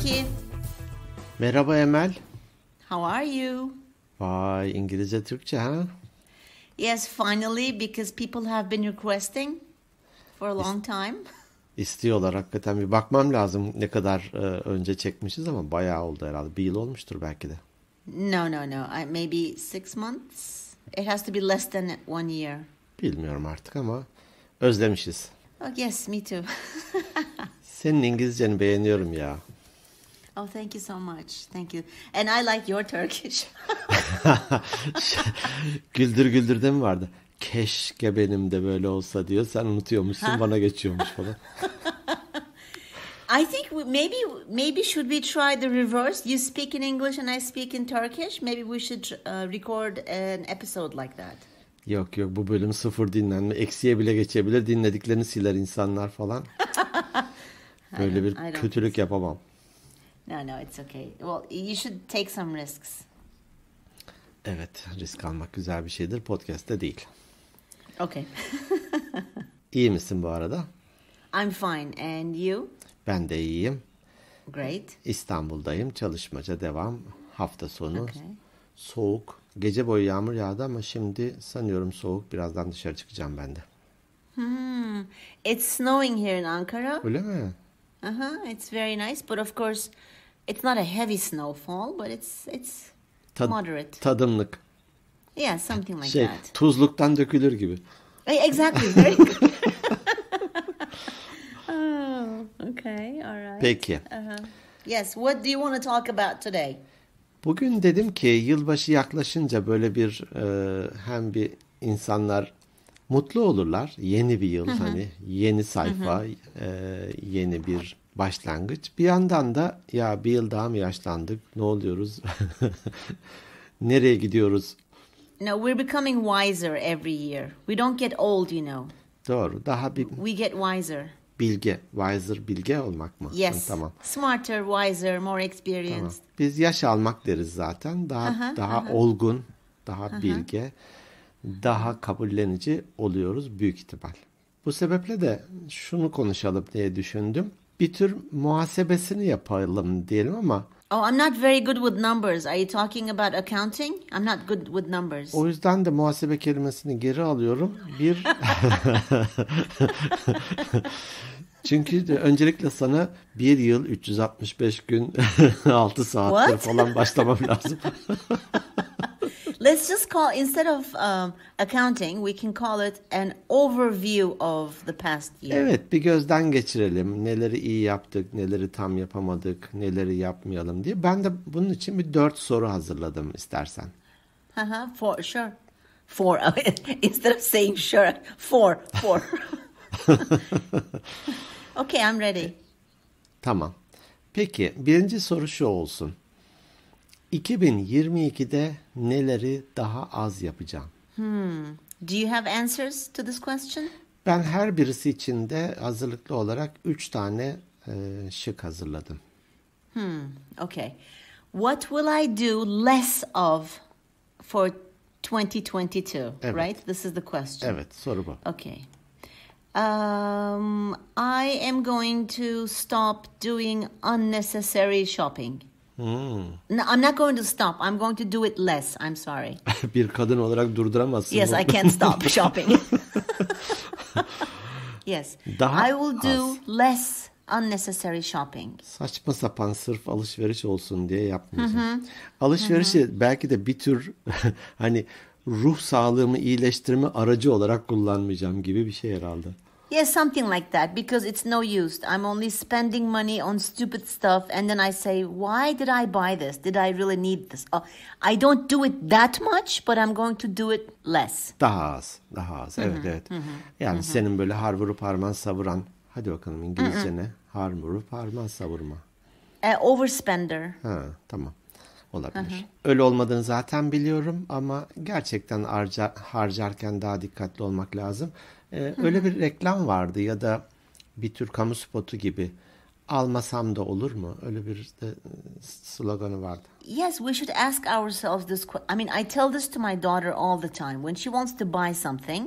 Zeki. Merhaba Emel. How are you? Vay İngilizce Türkçe ha? Yes, finally because people have been requesting for a long time. İstiyorlar hakikaten bir bakmam lazım ne kadar e, önce çekmişiz ama bayağı oldu herhalde. Bir yıl olmuştur belki de. No, no, no. I, maybe six months. It has to be less than one year. Bilmiyorum artık ama özlemişiz. Oh yes, me too. Senin İngilizceni beğeniyorum ya. Oh, thank you so much. Thank you. And I like your Turkish. güldür güldür de mi vardı? Keşke benim de böyle olsa diyor. Sen unutuyormuşsun, bana geçiyormuş falan. I think maybe maybe should we try the reverse? You speak in English and I speak in Turkish. Maybe we should uh, record an episode like that. Yok yok bu bölüm sıfır dinlenme. Eksiye bile geçebilir. Dinlediklerini siler insanlar falan. Böyle bir kötülük yapamam. No, no, it's okay. Well, you should take some risks. Evet, risk almak güzel bir şeydir. Podcast'te değil. Okay. İyi misin bu arada? I'm fine. And you? Ben de iyiyim. Great. İstanbul'dayım. Çalışmaca devam. Hafta sonu. Okay. Soğuk. Gece boyu yağmur yağdı ama şimdi sanıyorum soğuk. Birazdan dışarı çıkacağım ben de. Hmm. It's snowing here in Ankara. Öyle mi? Uh-huh. It's very nice. But of course It's not a heavy snowfall, but it's it's Tad, moderate. Tadımlık. Yeah, something like şey, that. Tuzluktan dökülür gibi. E, exactly. Very good. oh, okay, all right. Peki. Uh-huh. Yes, what do you want to talk about today? Bugün dedim ki yılbaşı yaklaşınca böyle bir e, hem bir insanlar mutlu olurlar. Yeni bir yıl hani yeni sayfa, e, yeni bir başlangıç. Bir yandan da ya bir yıl daha mı yaşlandık? Ne oluyoruz? Nereye gidiyoruz? No, we're becoming wiser every year. We don't get old, you know. Doğru. Daha bir We get wiser. Bilge, wiser bilge olmak mı? Yes. Yani, tamam. Smarter, wiser, more experienced. Tamam. Biz yaş almak deriz zaten. Daha aha, daha aha. olgun, daha aha. bilge, daha kabullenici oluyoruz büyük ihtimal. Bu sebeple de şunu konuşalım diye düşündüm bir tür muhasebesini yapalım diyelim ama Oh, I'm not very good with numbers. Are you talking about accounting? I'm not good with numbers. O yüzden de muhasebe kelimesini geri alıyorum. Bir Çünkü öncelikle sana bir yıl 365 gün 6 saatte What? falan başlamam lazım. Let's just call instead of um, accounting, we can call it an overview of the past year. Evet, bir gözden geçirelim. Neleri iyi yaptık, neleri tam yapamadık, neleri yapmayalım diye. Ben de bunun için bir dört soru hazırladım istersen. Haha, for sure. For instead of saying sure, four, four. Okay, I'm ready. Tamam. Peki birinci soru şu olsun. 2022'de neleri daha az yapacağım? Hmm. Do you have answers to this question? Ben her birisi için de hazırlıklı olarak üç tane e, şık hazırladım. Hmm. Okay. What will I do less of for 2022? Evet. Right? This is the question. Evet, soru bu. Okay um, I am going to stop doing unnecessary shopping. Hmm. No, I'm not going to stop. I'm going to do it less. I'm sorry. bir kadın olarak durduramazsın. Yes, bunu. I can't stop shopping. yes. Daha I will do az. less unnecessary shopping. Saçma sapan sırf alışveriş olsun diye yapmayacağım. Hı Alışverişi hı hı. belki de bir tür hani ruh sağlığımı iyileştirme aracı olarak kullanmayacağım gibi bir şey herhalde. Yes, something like that, because it's no use. I'm only spending money on stupid stuff, and then I say, Why did I buy this? Did I really need this? Oh, I don't do it that much, but I'm going to do it less. Daha az, daha az. Mm-hmm, evet, evet. Mm-hmm, yani mm-hmm. senin böyle har vurup harman savuran, hadi bakalım İngilizce ne? Har vurup harman savurma. E, overspender. Ha, tamam. Olabilir. Hı hı. Öyle olmadığını zaten biliyorum ama gerçekten harca, harcarken daha dikkatli olmak lazım. Ee, öyle bir reklam vardı ya da bir tür kamu spotu gibi. Almasam da olur mu? Öyle bir de e, sloganı vardı. Yes, we should ask ourselves this. I mean, I tell this to my daughter all the time. When she wants to buy something,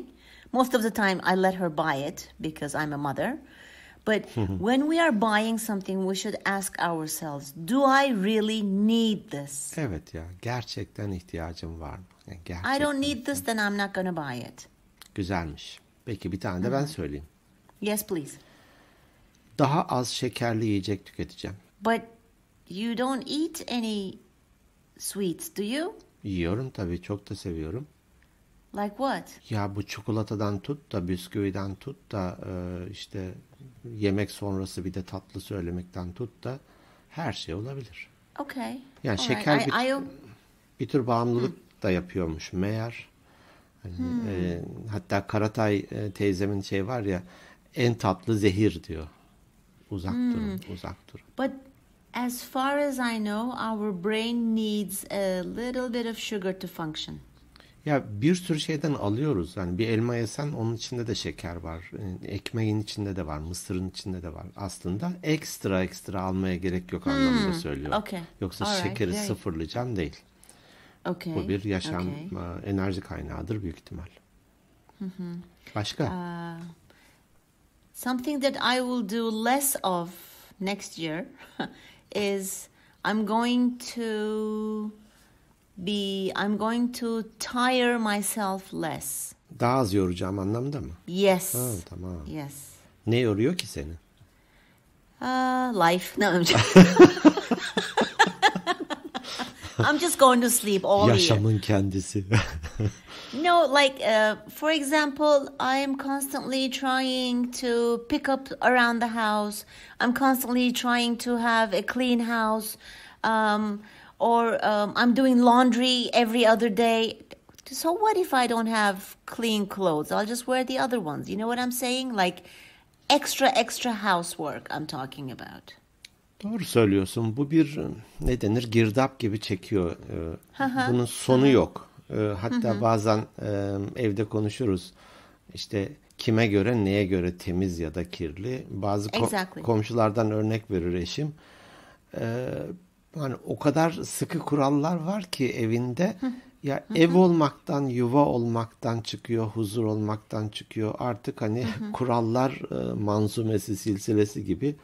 most of the time I let her buy it because I'm a mother. But when we are buying something we should ask ourselves, do I really need this? Evet ya, gerçekten ihtiyacım var mı? Yani gerçekten. I don't need this then I'm not going to buy it. Güzelmiş. Peki bir tane de ben söyleyeyim. Yes please. Daha az şekerli yiyecek tüketeceğim. But you don't eat any sweets, do you? Yiyorum tabii çok da seviyorum. Like what? Ya bu çikolatadan tut da bisküviden tut da e, işte yemek sonrası bir de tatlı söylemekten tut da her şey olabilir. Okay. Yani All şeker right. bir, I, I... bir tür bağımlılık da yapıyormuş meğer. Hani, hmm. e, hatta Karatay e, teyzemin şey var ya en tatlı zehir diyor. Uzak hmm. durun, uzak durun. But as far as I know, our brain needs a little bit of sugar to function. Ya bir sürü şeyden alıyoruz. Yani bir elma yesen onun içinde de şeker var. E, ekmeğin içinde de var. Mısırın içinde de var. Aslında ekstra ekstra almaya gerek yok hmm. anlamında hmm. söylüyorum. Okay. Yoksa All şekeri right. sıfırlayacağım değil. Okay. Bu bir yaşam okay. E, enerji kaynağıdır büyük ihtimal. Başka? Uh, something that I will do less of next year is I'm going to be I'm going to tire myself less. Daha az yoracağım anlamda mı? Yes. Ha, tamam. Yes. Ne yoruyor ki seni? Uh, life. No, I'm just... I'm just going to sleep all Yaşamın year. kendisi. no, like uh, for example, I'm constantly trying to pick up around the house. I'm constantly trying to have a clean house. Um, or um, I'm doing laundry every other day. So what if I don't have clean clothes? I'll just wear the other ones. You know what I'm saying? Like extra, extra housework, I'm talking about. Doğru söylüyorsun. Bu bir e, ne denir girdap gibi çekiyor. E, bunun sonu yok. E, hatta bazen evde konuşuruz. İşte kime göre neye göre temiz ya da kirli. Bazı ko exactly. komşulardan örnek verir eşim. Hani o kadar sıkı kurallar var ki evinde. Ya ev olmaktan, yuva olmaktan çıkıyor, huzur olmaktan çıkıyor. Artık hani kurallar manzumesi, silsilesi gibi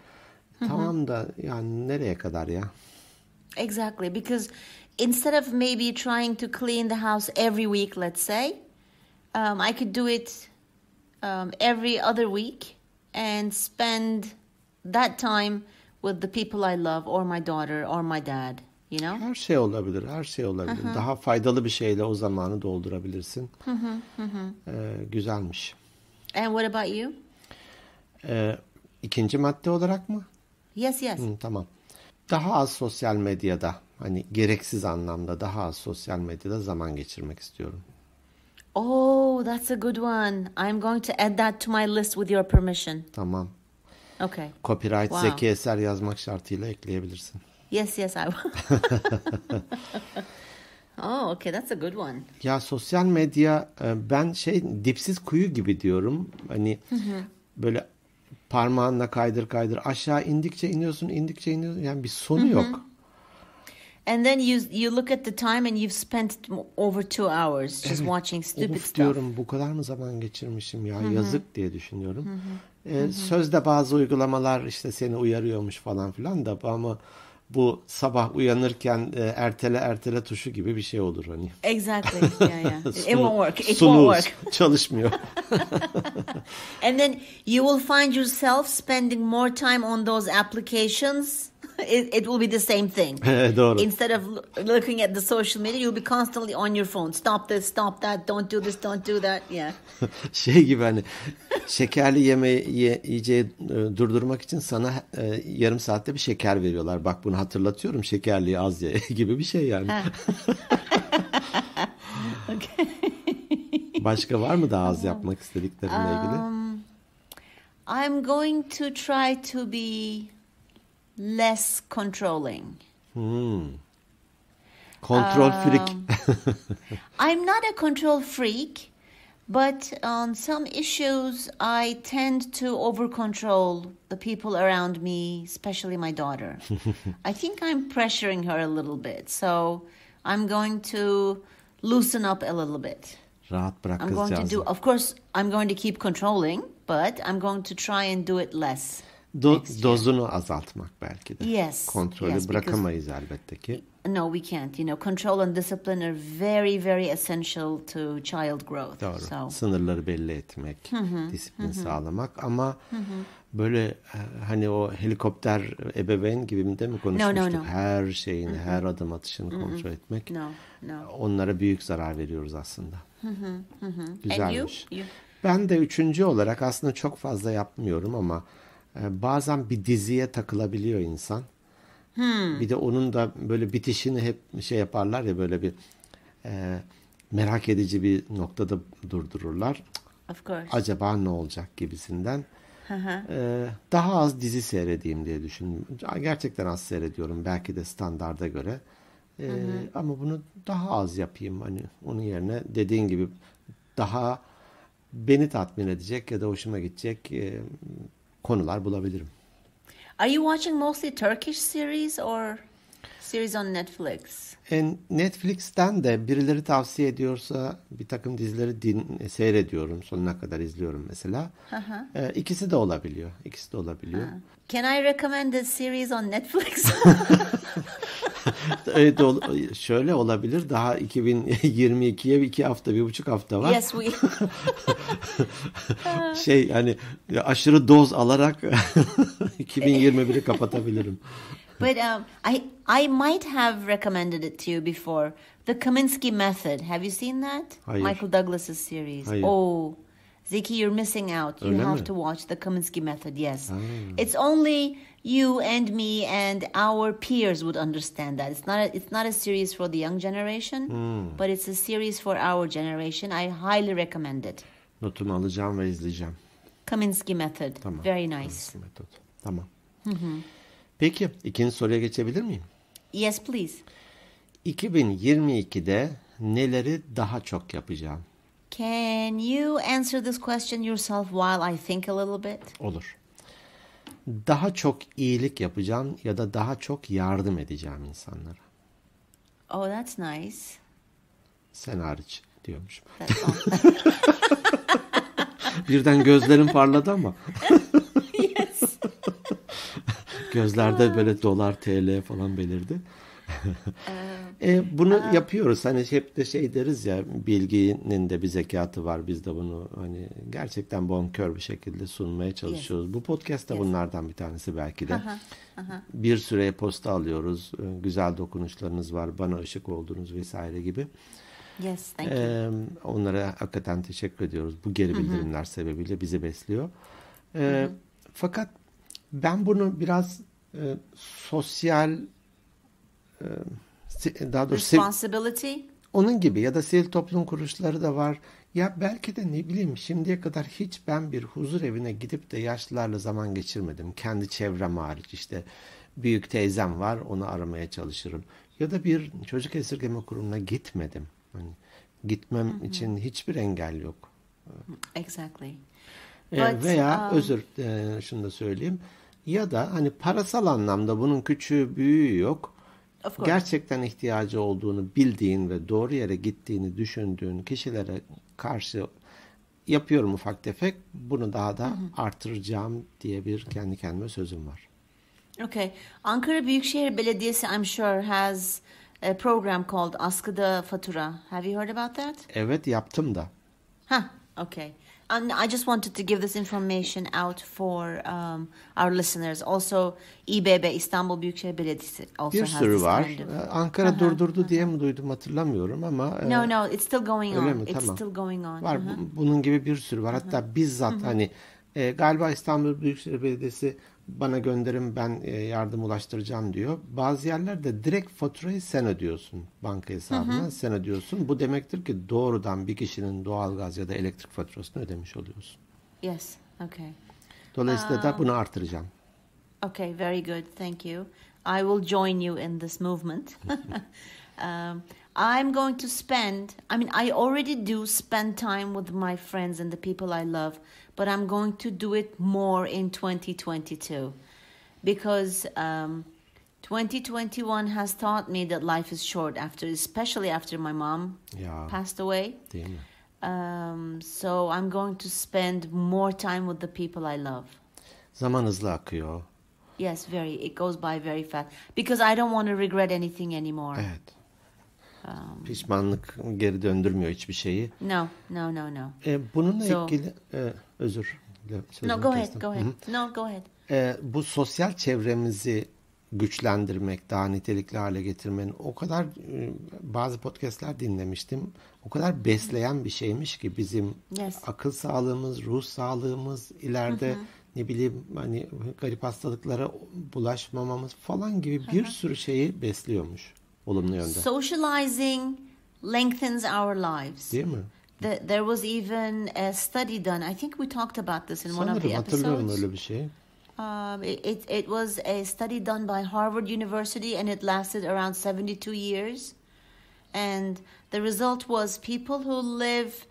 Tamam da yani nereye kadar ya? Exactly because instead of maybe trying to clean the house every week, let's say, um, I could do it um, every other week and spend that time with the people I love or my daughter or my dad. You know? Her şey olabilir, her şey olabilir. Hı-hı. Daha faydalı bir şeyle o zamanı doldurabilirsin. Hı hı Ee, güzelmiş. And what about you? Ee, ikinci madde olarak mı? Yes yes. Hı, tamam. Daha az sosyal medyada hani gereksiz anlamda daha az sosyal medyada zaman geçirmek istiyorum. Oh, that's a good one. I'm going to add that to my list with your permission. Tamam. Okay. Copyright wow. zeki eser yazmak şartıyla ekleyebilirsin. Yes, yes, I will. oh, okay, that's a good one. Ya sosyal medya e, ben şey dipsiz kuyu gibi diyorum. Hani böyle parmağınla kaydır kaydır aşağı indikçe iniyorsun indikçe iniyorsun yani bir sonu Hı-hı. yok. And then you you look at the time and you've spent over two hours just evet. watching stupid of stuff. diyorum bu kadar mı zaman geçirmişim ya Hı-hı. yazık diye düşünüyorum. Ee, sözde bazı uygulamalar işte seni uyarıyormuş falan filan da ama bu sabah uyanırken e, ertele ertele tuşu gibi bir şey olur hani. Exactly. Yeah, yeah. It won't work. It won't work. Çalışmıyor. And then you will find yourself spending more time on those applications it, it will be the same thing. Doğru. Instead of looking at the social media, you'll be constantly on your phone. Stop this, stop that, don't do this, don't do that. Yeah. şey gibi hani şekerli yemeği ye, yiyeceği e, durdurmak için sana e, yarım saatte bir şeker veriyorlar. Bak bunu hatırlatıyorum şekerli az ye gibi bir şey yani. okay. Başka var mı daha az yapmak istediklerinle ilgili? Um, I'm going to try to be less controlling. Hmm. Control um, freak. I'm not a control freak, but on some issues, I tend to over control the people around me, especially my daughter. I think I'm pressuring her a little bit. So I'm going to loosen up a little bit. Rahat I'm going to do, of course, I'm going to keep controlling, but I'm going to try and do it less. Do, dozunu azaltmak belki de. Yes. Kontrolü yes, bırakamayız elbette ki. No, we can't. You know, control and discipline are very, very essential to child growth. Doğru. So. Sınırları belli etmek, hı hı, disiplin hı. sağlamak ama hı hı. böyle e, hani o helikopter ebeveyn gibi de mi konuşmuştuk? No, no, no. Her şeyin, hı hı. her adım atışını hı hı. kontrol etmek. No, no. Onlara büyük zarar veriyoruz aslında. Hı hı, hı. Güzelmiş. And you? You... Ben de üçüncü olarak aslında çok fazla yapmıyorum ama... Ee, bazen bir diziye takılabiliyor insan. Hmm. Bir de onun da böyle bitişini hep şey yaparlar ya böyle bir e, merak edici bir noktada durdururlar. Of course. Acaba ne olacak gibisinden. ee, daha az dizi seyredeyim diye düşündüm. Gerçekten az seyrediyorum belki de standarda göre. Ee, Ama bunu daha az yapayım. Hani onun yerine dediğin gibi daha beni tatmin edecek ya da hoşuma gidecek e, konular bulabilirim. Are you watching mostly Turkish series or series on Netflix? And e, Netflix'ten de birileri tavsiye ediyorsa bir takım dizileri din, e, seyrediyorum. Sonuna kadar izliyorum mesela. Ee, İkisi de olabiliyor. İkisi de olabiliyor. Ha. Can I recommend a series on Netflix? Evet, şöyle olabilir. Daha 2022'ye iki hafta, bir buçuk hafta var. Yes, we... şey hani aşırı doz alarak 2021'i kapatabilirim. But um, I I might have recommended it to you before. The Kaminsky Method. Have you seen that? Hayır. Michael Douglas's series. Hayır. Oh. Zeki you're missing out. Öyle you have mi? to watch the Kaminsky method. Yes. Ha. It's only you and me and our peers would understand that. It's not a, it's not a series for the young generation, hmm. but it's a series for our generation. I highly recommend it. Notunu alacağım ve izleyeceğim. Kaminsky method. Tamam. Very nice. Kaminsky method. Tamam. Peki ikinci soruya geçebilir miyim? Yes please. 2022'de neleri daha çok yapacağım? Can you answer this question yourself while I think a little bit? Olur. Daha çok iyilik yapacağım ya da daha çok yardım edeceğim insanlara. Oh, that's nice. Sen hariç diyormuşum. Birden gözlerim parladı ama. yes. Gözlerde ah. böyle dolar, TL falan belirdi. Ee, e, bunu Aa. yapıyoruz. Hani hep de şey deriz ya bilginin de bir zekatı var. Biz de bunu hani gerçekten bonkör bir şekilde sunmaya çalışıyoruz. Yes. Bu podcast da yes. bunlardan bir tanesi belki de. Bir süreye posta alıyoruz. Ee, güzel dokunuşlarınız var. Bana ışık oldunuz vesaire gibi. Yes, thank you. Ee, onlara hakikaten teşekkür ediyoruz. Bu geri bildirimler sebebiyle bizi besliyor. Ee, fakat ben bunu biraz e, sosyal daha doğrusu responsibility onun gibi ya da sivil toplum kuruluşları da var. Ya belki de ne bileyim şimdiye kadar hiç ben bir huzur evine gidip de yaşlılarla zaman geçirmedim. Kendi çevrem hariç işte büyük teyzem var onu aramaya çalışırım. Ya da bir çocuk esirgeme kurumuna gitmedim. Hani gitmem Hı-hı. için hiçbir engel yok. Exactly. E, But, veya um... özür e, şunu da söyleyeyim. Ya da hani parasal anlamda bunun küçüğü büyüğü yok gerçekten ihtiyacı olduğunu bildiğin ve doğru yere gittiğini düşündüğün kişilere karşı yapıyorum ufak tefek. Bunu daha da Hı -hı. artıracağım diye bir kendi kendime sözüm var. Okay. Ankara Büyükşehir Belediyesi I'm sure has a program called Askıda Fatura. Have you heard about that? Evet yaptım da. Ha, okay and I just wanted to give this information out for um, our listeners. Also, İBB İstanbul Büyükşehir Belediyesi also bir sürü has var. Kind of... Ee, Ankara uh-huh, durdurdu uh-huh. diye mi duydum hatırlamıyorum ama e, No e, no, it's still going on. Mi? It's tamam. still going on. Var uh-huh. bunun gibi bir sürü var. Hatta bizzat hani e, galiba İstanbul Büyükşehir Belediyesi bana gönderin ben e, yardım ulaştıracağım diyor. Bazı yerlerde direkt faturayı sen ödüyorsun banka hesabına hı hı. sen ödüyorsun. Bu demektir ki doğrudan bir kişinin doğalgaz ya da elektrik faturasını ödemiş oluyorsun. Yes, okay. Dolayısıyla uh, da bunu artıracağım. Okay, very good. Thank you. I will join you in this movement. um, I'm going to spend, I mean, I already do spend time with my friends and the people I love. but I'm going to do it more in 2022 because um, 2021 has taught me that life is short after especially after my mom yeah. passed away um, so i'm going to spend more time with the people i love zaman hızlı akıyor yes very it goes by very fast because i don't want to regret anything anymore evet um, pişmanlık geri döndürmüyor hiçbir şeyi no no no no e, bununla so, ilgili e, Özür. No go ahead, go ahead. No go ahead. E, bu sosyal çevremizi güçlendirmek, daha nitelikli hale getirmenin o kadar e, bazı podcastler dinlemiştim. O kadar besleyen bir şeymiş ki bizim yes. akıl sağlığımız, ruh sağlığımız ileride Hı-hı. ne bileyim hani garip hastalıklara bulaşmamamız falan gibi Hı-hı. bir sürü şeyi besliyormuş olumlu yönde. Socializing lengthens our lives. Değil mi? The, there was even a study done. I think we talked about this in Sanırım, one of the episodes. öyle bir şey. Um, it, it was a study done by Harvard University and it lasted around 72 years. And the result was people who live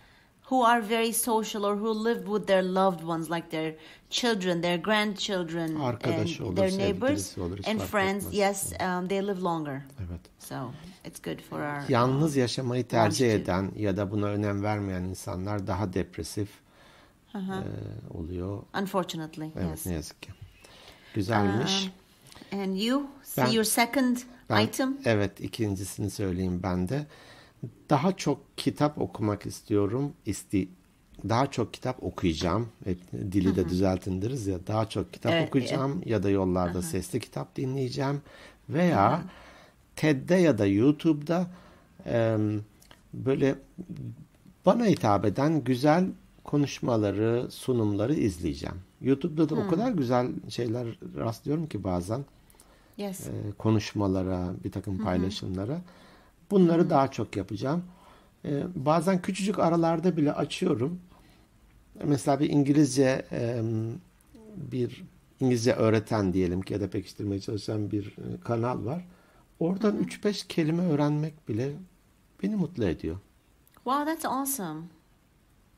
who are very social or who live with their loved ones like their children, their grandchildren, Arkadaş and olur, their neighbors olur, and friends. Etmez. Yes, um, they live longer. Evet. So it's good for our Yalnız yaşamayı tercih eden ya da buna önem vermeyen insanlar daha depresif uh -huh. e, oluyor. Unfortunately. Evet, yes. ne yazık ki. Güzelmiş. Uh, and you see ben, your second ben, item. Evet, ikincisini söyleyeyim ben de. Daha çok kitap okumak istiyorum. İsti daha çok kitap okuyacağım. Hep dili de düzeltindiriz ya. Daha çok kitap evet, okuyacağım evet. ya da yollarda Hı-hı. sesli kitap dinleyeceğim veya Hı-hı. TED'de ya da YouTube'da e, böyle bana hitap eden güzel konuşmaları, sunumları izleyeceğim. YouTube'da da Hı-hı. o kadar güzel şeyler rastlıyorum ki bazen. Yes. E, konuşmalara, bir takım paylaşımlara. Hı-hı. Bunları daha çok yapacağım. Ee, bazen küçücük aralarda bile açıyorum. Mesela bir İngilizce e, bir İngilizce öğreten diyelim ki ya da pekiştirmeye çalışan bir e, kanal var. Oradan 3-5 kelime öğrenmek bile beni mutlu ediyor. Wow, that's awesome.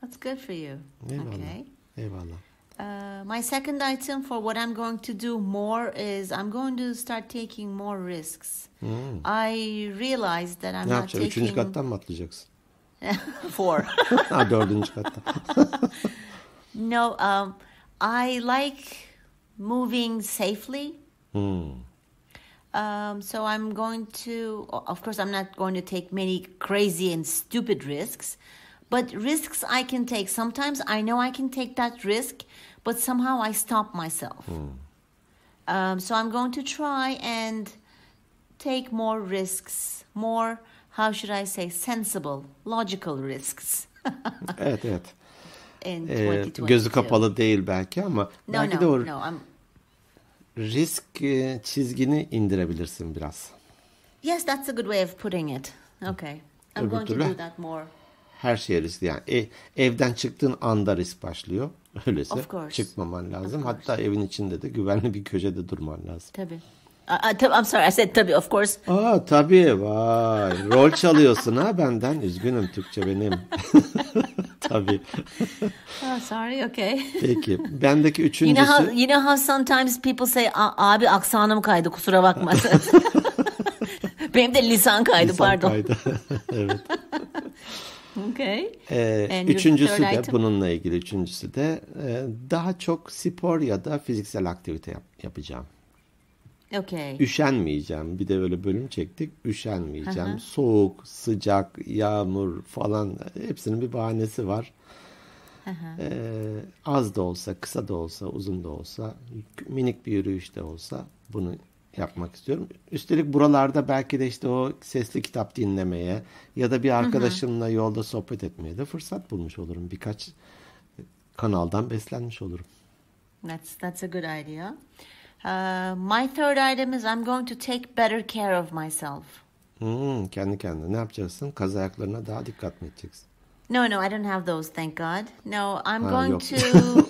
That's good for you. Eyvallah. Okay. Eyvallah. Uh, my second item for what I'm going to do more is I'm going to start taking more risks. Hmm. I realized that I'm ne not taking... Üçüncü kattan mı atlayacaksın? Four. ha, dördüncü kattan. no, um, I like moving safely. Hmm. Um, so I'm going to, of course, I'm not going to take many crazy and stupid risks, but risks I can take. Sometimes I know I can take that risk but somehow I stop myself. Mm. Um, so I'm going to try and take more risks, more how should I say sensible, logical risks. evet, evet. In ee, gözü kapalı değil belki ama no, belki no, de o no, I'm... risk e, çizgini indirebilirsin biraz. Yes, that's a good way of putting it. Okay. I'm Öbür going to do that more. Her şey risk yani. E, evden çıktığın anda risk başlıyor. Öyleyse çıkmaman lazım. Hatta evin içinde de güvenli bir köşede durman lazım. Tabii. I'm sorry I said tabii of course. Aa tabii vay. Rol çalıyorsun ha benden. Üzgünüm Türkçe benim. tabii. oh, sorry okay. Peki. Bendeki üçüncüsü. You know how, you know how sometimes people say abi aksanım kaydı kusura bakma. benim de lisan kaydı lisan pardon. Lisan kaydı. evet. Okay. Ee, üçüncüsü de item? bununla ilgili üçüncüsü de e, daha çok spor ya da fiziksel aktivite yap, yapacağım. Okay. Üşenmeyeceğim. Bir de böyle bölüm çektik. Üşenmeyeceğim. Aha. Soğuk, sıcak, yağmur falan hepsinin bir bahanesi var. Aha. Ee, az da olsa, kısa da olsa, uzun da olsa, minik bir yürüyüş de olsa bunu yapmak istiyorum. Üstelik buralarda belki de işte o sesli kitap dinlemeye ya da bir arkadaşımla yolda sohbet etmeye de fırsat bulmuş olurum. Birkaç kanaldan beslenmiş olurum. That's that's a good idea. Uh, my third item is I'm going to take better care of myself. Hmm, kendi kendine ne yapacaksın? Kaz ayaklarına daha dikkat mi edeceksin? No, no, I don't have those, thank God. No, I'm ha, going yok. to...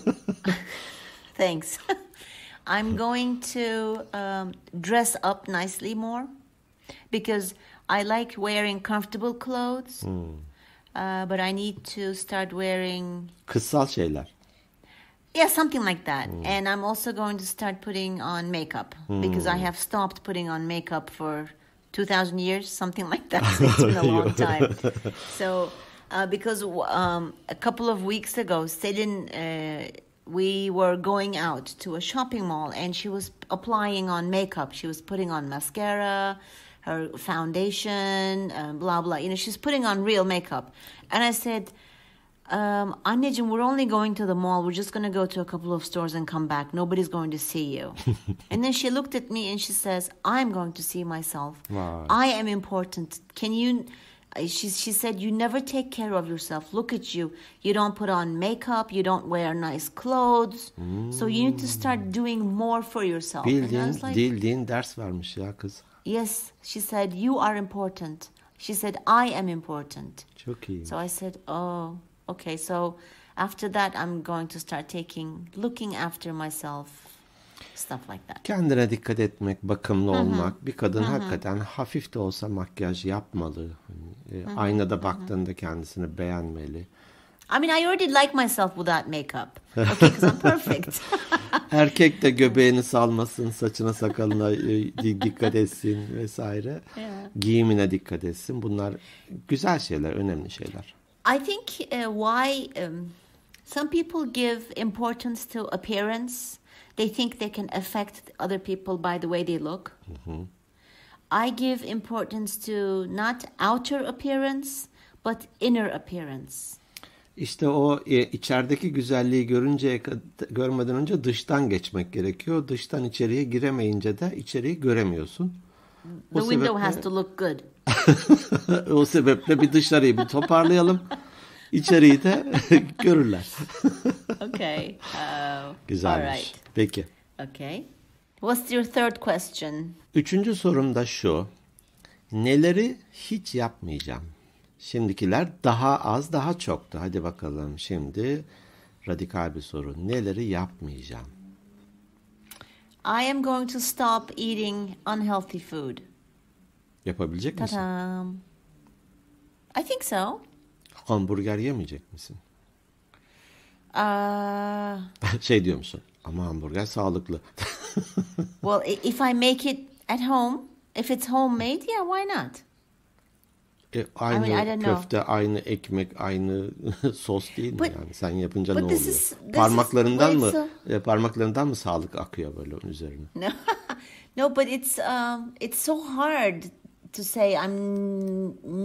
Thanks. I'm going to um, dress up nicely more because I like wearing comfortable clothes. Hmm. Uh, but I need to start wearing kıssal şeyler. Yeah, something like that. Hmm. And I'm also going to start putting on makeup hmm. because I have stopped putting on makeup for 2000 years, something like that. It's been a long time. so, uh, because um, a couple of weeks ago, Selin uh, we were going out to a shopping mall and she was applying on makeup. She was putting on mascara, her foundation, uh, blah, blah. You know, she's putting on real makeup. And I said, um, Anneciğim, we're only going to the mall. We're just going to go to a couple of stores and come back. Nobody's going to see you. and then she looked at me and she says, I'm going to see myself. Wow. I am important. Can you she, she said, You never take care of yourself. Look at you. You don't put on makeup. You don't wear nice clothes. Hmm. So you need to start hmm. doing more for yourself. Bildiğin, like, bildiğin ders vermiş ya kız. Yes, she said, You are important. She said, I am important. Çok iyi. So I said, Oh, okay. So after that, I'm going to start taking, looking after myself. Stuff like that. Kendine dikkat etmek, bakımlı Hı-hı. olmak. Bir kadın Hı-hı. hakikaten hafif de olsa makyaj yapmalı. Hani Hı-hı. Ee, aynada baktığında Hı-hı. kendisini beğenmeli. I mean I already like myself without makeup. Okay, cause I'm perfect. Erkek de göbeğini salmasın, saçına sakalına e, dikkat etsin vesaire. Yeah. Giyimine dikkat etsin. Bunlar güzel şeyler, önemli şeyler. I think uh, why um, some people give importance to appearance. They think they can affect other people by the way they look. Hı hı. I give importance to not outer appearance but inner appearance. İşte o e, içerideki güzelliği görünce görmeden önce dıştan geçmek gerekiyor. Dıştan içeriye giremeyince de içeriği göremiyorsun. O The sebeple, window has to look good. o sebeple bir dışarıyı bir toparlayalım. İçeriği de görürler. okay. Uh, Güzelmiş. All right. Peki. Okay. What's your third question? Üçüncü sorum da şu. Neleri hiç yapmayacağım? Şimdikiler daha az daha çoktu. Hadi bakalım şimdi radikal bir soru. Neleri yapmayacağım? I am going to stop eating unhealthy food. Yapabilecek misin? Ta-dam. I think so. Hamburger yemeyecek misin? Uh... şey diyor musun? Ama hamburger sağlıklı. well, if I make it at home, if it's homemade, yeah, why not? E, aynı I mean, I köfte, know. aynı ekmek, aynı sos değil mi yani? Sen yapınca ne oluyor? Is, parmaklarından is, mı a... E, parmaklarından mı sağlık akıyor böyle onun üzerine? No, no but it's um, it's so hard to say I'm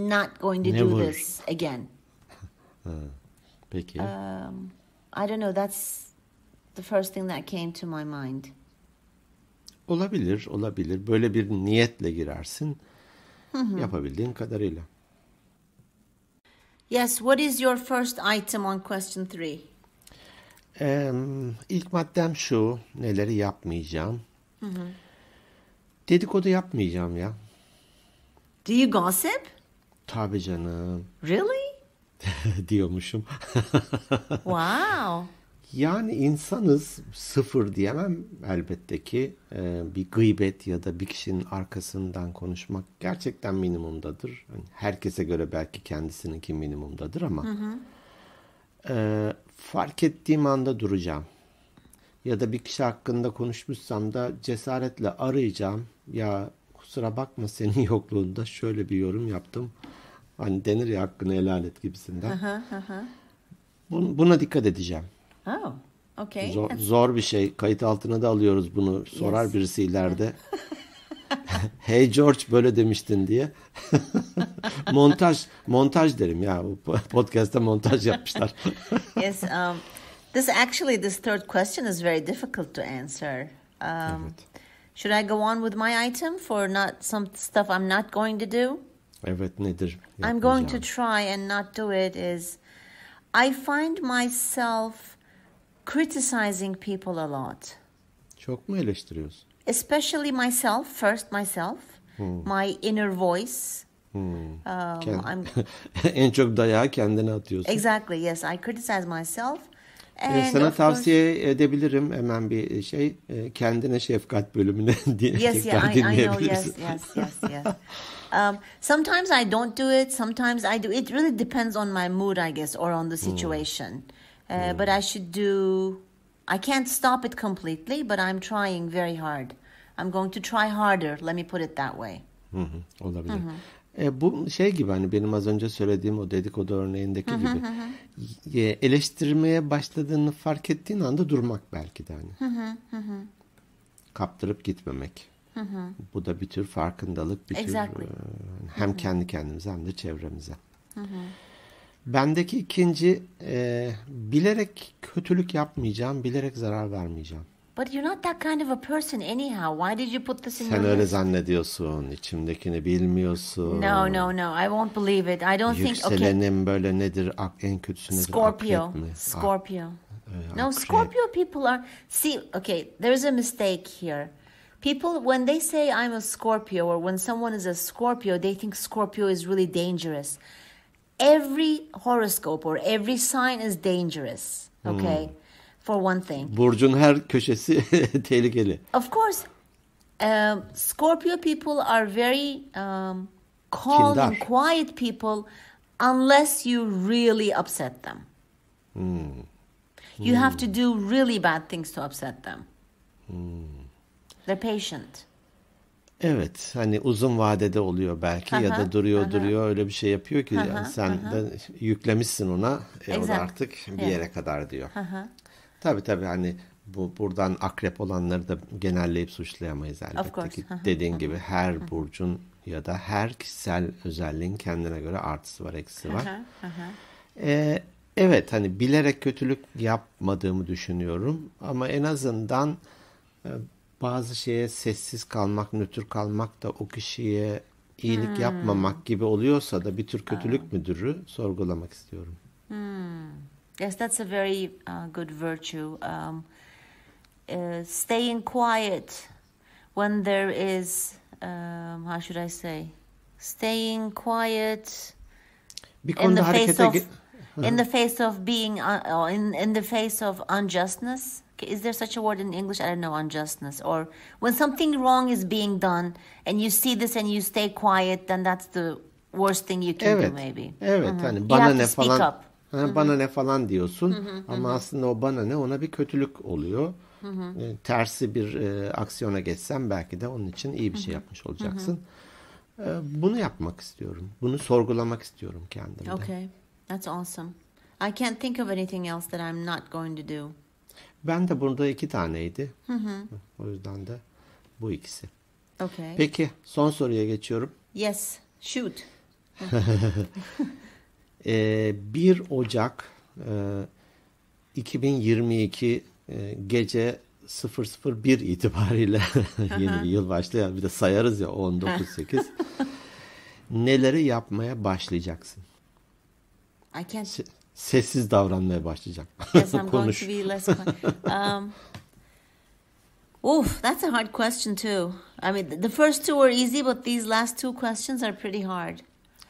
not going to Never. do this again. ha, peki. Um, I don't know. That's the first thing that came to my mind. Olabilir, olabilir. Böyle bir niyetle girersin. Hı hı. Yapabildiğin kadarıyla. Yes, what is your first item on question three? Ee, ilk maddem şu, neleri yapmayacağım. Hı hı. Dedikodu yapmayacağım ya. Do you gossip? Tabii canım. Really? Diyormuşum. wow. Yani insanız sıfır diyemem elbette ki ee, bir gıybet ya da bir kişinin arkasından konuşmak gerçekten minimumdadır. Yani herkese göre belki kendisininki minimumdadır ama E, fark ettiğim anda duracağım. Ya da bir kişi hakkında konuşmuşsam da cesaretle arayacağım. Ya kusura bakma senin yokluğunda şöyle bir yorum yaptım. Hani denir ya hakkını helal et gibisinden. Hı hı hı. buna dikkat edeceğim. Oh, okay. Zor, zor bir şey. Kayıt altına da alıyoruz bunu. Sorar yes. birisi ileride. hey George böyle demiştin diye. montaj montaj derim ya. Podcast'ta montaj yapmışlar. yes, um, this actually this third question is very difficult to answer. Um, evet. Should I go on with my item for not some stuff I'm not going to do? Evet nedir? I'm going to try and not do it is I find myself criticizing people a lot. Çok mu eleştiriyorsun? Especially myself, first myself, hmm. my inner voice. Hmm. Um, en çok dayağı kendine atıyorsun. Exactly, yes. I criticize myself. Ee, And Sana tavsiye course... edebilirim hemen bir e, şey. E, kendine şefkat bölümüne diye yes, yeah, I, I know. Yes, yes, yes, yes. um, sometimes I don't do it. Sometimes I do. It really depends on my mood, I guess, or on the hmm. situation. Hmm uh, hmm. but I should do. I can't stop it completely, but I'm trying very hard. I'm going to try harder. Let me put it that way. Hı hı, olabilir. Hı hı. E, bu şey gibi hani benim az önce söylediğim o dedikodu örneğindeki hı hı gibi hı e, eleştirmeye başladığını fark ettiğin anda durmak belki de hani. Kaptırıp gitmemek. Hı hı. bu da bir tür farkındalık, bir exactly. tür e, hem kendi kendimize hem de çevremize. Hı hı. Bendeki ikinci e, bilerek kötülük yapmayacağım, bilerek zarar vermeyeceğim. But you're not that kind of a person anyhow. Why did you put this in Sen your öyle list? zannediyorsun. İçimdekini bilmiyorsun. No, no, no. I won't believe it. I don't think okay. Yükselenim böyle nedir? ak- En kötüsü nedir? Scorpio. Scorpio. Ak- No, Scorpio people are see, okay, there's a mistake here. People when they say I'm a Scorpio or when someone is a Scorpio, they think Scorpio is really dangerous every horoscope or every sign is dangerous. Okay. Hmm. For one thing. Burcun her köşesi tehlikeli. Of course. Um, Scorpio people are very um, calm Kindar. and quiet people unless you really upset them. Hmm. You hmm. have to do really bad things to upset them. Hmm. They're patient. Evet hani uzun vadede oluyor belki aha, ya da duruyor aha. duruyor öyle bir şey yapıyor ki aha, yani sen aha. de yüklemişsin ona e, o da artık bir yere evet. kadar diyor. Aha. Tabii tabii hani bu buradan akrep olanları da genelleyip suçlayamayız elbette ki dediğin gibi her burcun ya da her kişisel özelliğin kendine göre artısı var eksisi var. Ee, evet hani bilerek kötülük yapmadığımı düşünüyorum ama en azından e, bazı şeye sessiz kalmak, nötr kalmak da o kişiye iyilik hmm. yapmamak gibi oluyorsa da bir tür kötülük hmm. müdürü sorgulamak istiyorum. Hmm. Yes, that's a very uh, good virtue. Um, uh, staying quiet when there is, um, how should I say, staying quiet bir in the face of in the face of being uh, in in the face of unjustness is there such a word in English? I don't know, unjustness. Or when something wrong is being done and you see this and you stay quiet, then that's the worst thing you can evet, do maybe. Evet. Mm-hmm. Hani bana ne falan up. Ha, bana mm-hmm. ne falan diyorsun mm-hmm, ama aslında o bana ne ona bir kötülük oluyor. E, tersi bir e, aksiyona geçsen belki de onun için iyi bir şey yapmış olacaksın. E, bunu yapmak istiyorum. Bunu sorgulamak istiyorum kendimde. Okay. That's awesome. I can't think of anything else that I'm not going to do. Ben de burada iki taneydi. Hı hı. O yüzden de bu ikisi. Okay. Peki son soruya geçiyorum. Yes, shoot. e, ee, 1 Ocak e, 2022 e, gece 001 itibariyle yeni bir yıl başlıyor, bir de sayarız ya 19.8 neleri yapmaya başlayacaksın? I can't sessiz davranmaya başlayacak. Yes, I'm going to be less um, Oof, that's a hard question too. I mean, the first two were easy, but these last two questions are pretty hard.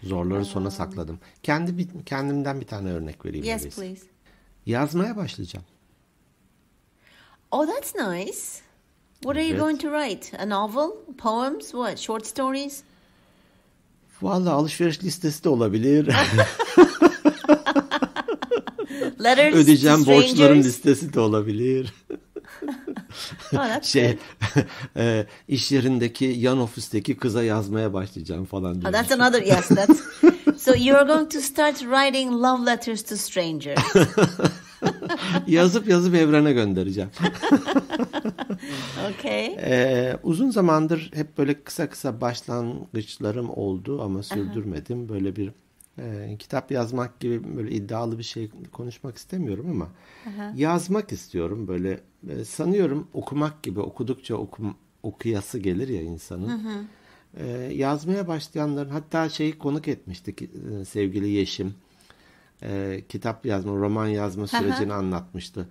Zorları sona um, sakladım. Kendi kendimden bir tane örnek vereyim. Yes, please. Yazmaya başlayacağım. Oh, that's nice. What are you going to write? A novel, poems, what? Short stories? Valla alışveriş listesi de olabilir. Letters Ödeyeceğim borçların listesi de olabilir. şey e, iş yerindeki yan ofisteki kıza yazmaya başlayacağım falan diyor. Oh, that's another yes that's so you're going to start writing love letters to strangers. yazıp yazıp evrene göndereceğim. okay. Ee, uzun zamandır hep böyle kısa kısa başlangıçlarım oldu ama sürdürmedim. Böyle bir ee, kitap yazmak gibi böyle iddialı bir şey konuşmak istemiyorum ama Aha. yazmak istiyorum böyle e, sanıyorum okumak gibi okudukça okum, okuyası gelir ya insanın. Hı hı. E, yazmaya başlayanların hatta şeyi konuk etmiştik e, sevgili Yeşim e, kitap yazma, roman yazma sürecini anlatmıştı.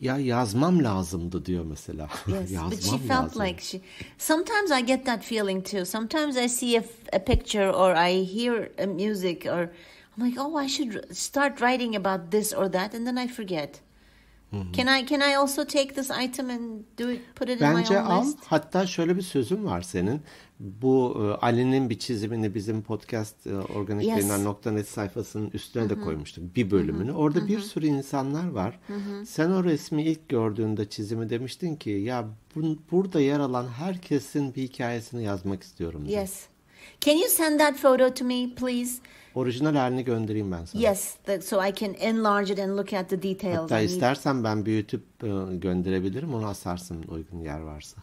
Ya yazmam lazımdı diyor mesela. Yes, yazmam but she felt lazım. like she. Sometimes I get that feeling too. Sometimes I see a, a picture or I hear a music or I'm like, oh, I should start writing about this or that, and then I forget. Can I can I also take this item and do it put it Bence in my own al. List? Hatta şöyle bir sözüm var senin. Bu e, Ali'nin bir çizimini bizim podcast e, organiklerinden.net yes. sayfasının üstüne Hı-hı. de koymuştuk bir bölümünü. Hı-hı. Orada Hı-hı. bir sürü insanlar var. Hı-hı. Sen o resmi ilk gördüğünde çizimi demiştin ki ya bu, burada yer alan herkesin bir hikayesini yazmak istiyorum. Diye. Yes. Can you send that photo to me please? Orijinal halini göndereyim ben sana. Yes, the, so I can enlarge it and look at the details. Hatta istersen ben büyütüp e, gönderebilirim. Onu asarsın uygun yer varsa.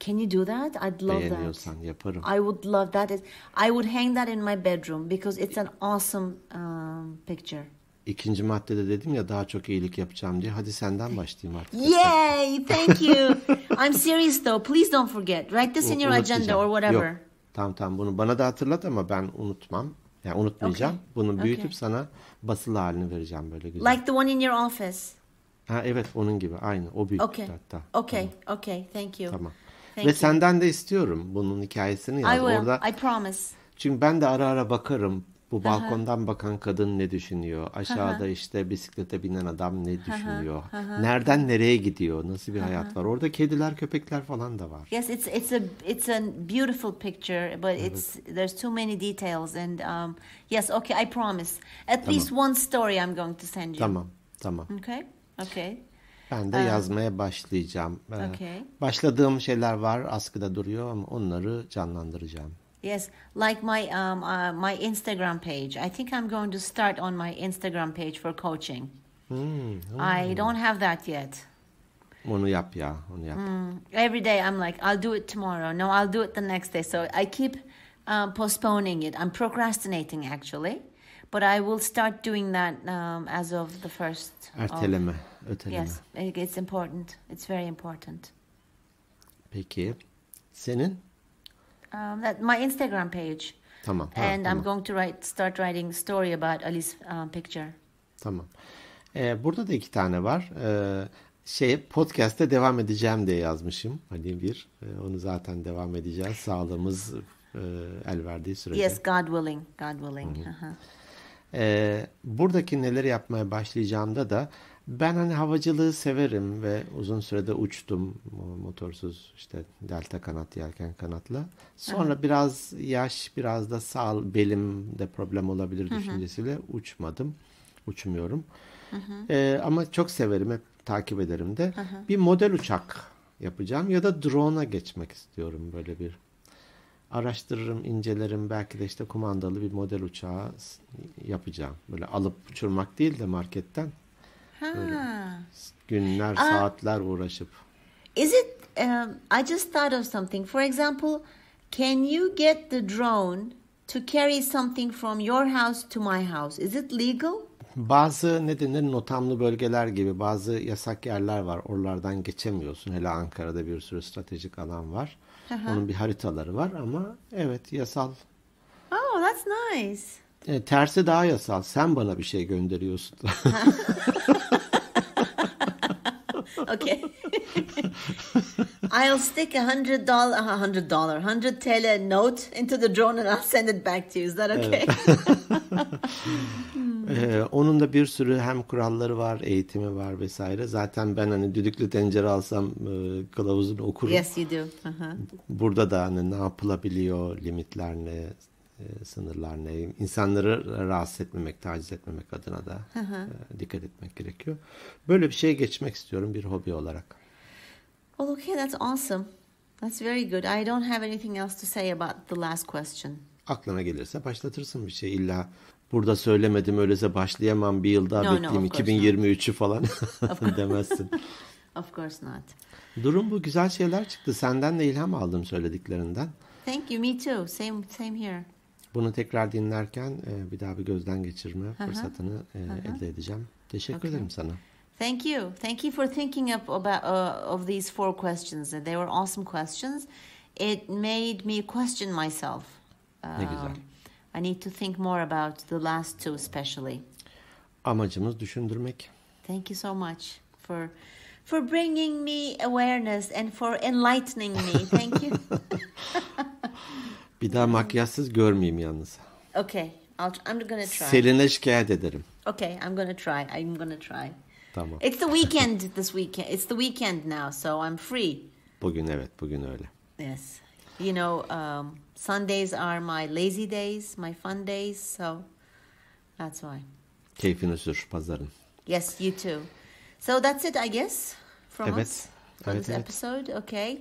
Can you do that? I'd love Beğeniyorsan that. yaparım. I would love that. Is, I would hang that in my bedroom because it's an awesome um, picture. İkinci maddede dedim ya daha çok iyilik yapacağım diye. Hadi senden başlayayım artık. Yay! Thank you. I'm serious though. Please don't forget. Write this in your agenda or whatever. Yok. Tamam tamam bunu bana da hatırlat ama ben unutmam. Yani unutmayacağım. Okay. Bunu büyütüp okay. sana basılı halini vereceğim böyle güzel. Like the one in your office. Ha evet onun gibi aynı o büyüklükte okay. hatta. Okay. Tamam. Okay. Thank you. Tamam. Thank Ve you. senden de istiyorum bunun hikayesini yaz. I will. Orada... I promise. Çünkü ben de ara ara bakarım bu balkondan bakan kadın ne düşünüyor? Aşağıda işte bisiklete binen adam ne düşünüyor? Nereden nereye gidiyor? Nasıl bir hayat var? Orada kediler, köpekler falan da var. Yes, it's it's a it's a beautiful picture, but it's there's too many details and um yes, okay, I promise. At tamam. least one story I'm going to send you. Tamam, tamam. Okay? Okay. Ben de um, yazmaya başlayacağım. Ee, okay. Başladığım şeyler var, askıda duruyor ama onları canlandıracağım. Yes, like my um, uh, my Instagram page. I think I'm going to start on my Instagram page for coaching. Mm, I don't have that yet. On the app, yeah, on the app. Mm, every day I'm like, I'll do it tomorrow. No, I'll do it the next day. So I keep um, postponing it. I'm procrastinating actually, but I will start doing that um, as of the first. Erteleme, of, Yes, it's important. It's very important. Peki, senin? um, that my Instagram page. Tamam. Ha, and tamam. I'm going to write start writing story about Ali's um, picture. Tamam. Ee, burada da iki tane var. Ee, şey podcast'te devam edeceğim diye yazmışım. Hani bir e, onu zaten devam edeceğiz. Sağlığımız e, el verdiği sürece. Yes, God willing. God willing. Hı -hı. Ee, buradaki neler yapmaya başlayacağımda da ben hani havacılığı severim ve uzun sürede uçtum motorsuz işte delta kanat yelken kanatla. Sonra Aha. biraz yaş biraz da sağ belimde problem olabilir düşüncesiyle Aha. uçmadım. Uçmuyorum. Ee, ama çok severim hep takip ederim de. Aha. Bir model uçak yapacağım ya da drone'a geçmek istiyorum böyle bir araştırırım, incelerim. Belki de işte kumandalı bir model uçağı yapacağım. Böyle alıp uçurmak değil de marketten Ha. günler, uh, saatler uğraşıp. Is it um, I just thought of something. For example, can you get the drone to carry something from your house to my house? Is it legal? Bazı ne denir notamlı bölgeler gibi bazı yasak yerler var. Oralardan geçemiyorsun. Hele Ankara'da bir sürü stratejik alan var. Aha. Onun bir haritaları var ama evet yasal. Oh, that's nice e, tersi daha yasal. Sen bana bir şey gönderiyorsun. okay. I'll stick a hundred dollar, a hundred dollar, hundred TL note into the drone and I'll send it back to you. Is that okay? ee, onun da bir sürü hem kuralları var, eğitimi var vesaire. Zaten ben hani düdüklü tencere alsam e, kılavuzunu okurum. Yes you do. Uh-huh. Burada da hani ne yapılabiliyor, limitler ne, sınırlar e, sınırlarına, insanları rahatsız etmemek, taciz etmemek adına da hı e, dikkat etmek gerekiyor. Böyle bir şeye geçmek istiyorum bir hobi olarak. Well, okay, that's awesome. That's very good. I don't have anything else to say about the last question. Aklına gelirse başlatırsın bir şey İlla burada söylemedim öylese başlayamam bir yıl daha no, bekleyeyim no, 2023'ü falan demezsin. of course not. Durum bu güzel şeyler çıktı. Senden de ilham aldım söylediklerinden. Thank you. Me too. Same same here. Bunu tekrar dinlerken e, bir daha bir gözden geçirme Aha. fırsatını e, Aha. elde edeceğim. Teşekkür okay. ederim sana. Thank you. Thank you for thinking up about uh, of these four questions. They were awesome questions. It made me question myself. Ne güzel. Um, I need to think more about the last two especially. Amacımız düşündürmek. Thank you so much for for bringing me awareness and for enlightening me. Thank you. Bir daha makyajsız görmeyeyim yalnız. Okay. I'll, I'm gonna try. Selin'e şikayet ederim. Okay, I'm gonna try. I'm gonna try. Tamam. It's the weekend this weekend. It's the weekend now, so I'm free. Bugün evet, bugün öyle. Yes. You know, um, Sundays are my lazy days, my fun days, so that's why. Keyfini sür pazarın. Yes, you too. So that's it, I guess, from evet. us for evet, this evet. episode. Okay.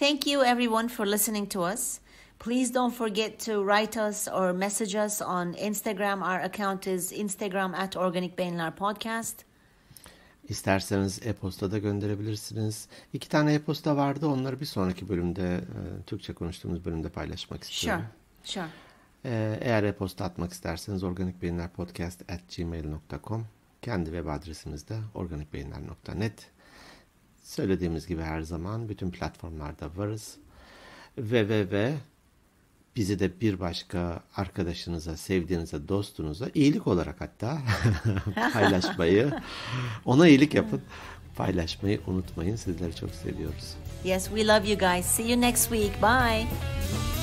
Thank you everyone for listening to us. Please don't forget to write us or message us on Instagram. Our account is Instagram at Organik Beyinler Podcast. İsterseniz e-posta da gönderebilirsiniz. İki tane e-posta vardı. Onları bir sonraki bölümde, e, Türkçe konuştuğumuz bölümde paylaşmak istiyorum. Sure, sure. E, eğer e-posta atmak isterseniz at organikbeyinlerpodcast.gmail.com Kendi web adresimiz de organikbeyinler.net Söylediğimiz gibi her zaman bütün platformlarda varız. www bizi de bir başka arkadaşınıza, sevdiğinize, dostunuza iyilik olarak hatta paylaşmayı, ona iyilik yapın. Paylaşmayı unutmayın. Sizleri çok seviyoruz. Yes, we love you guys. See you next week. Bye.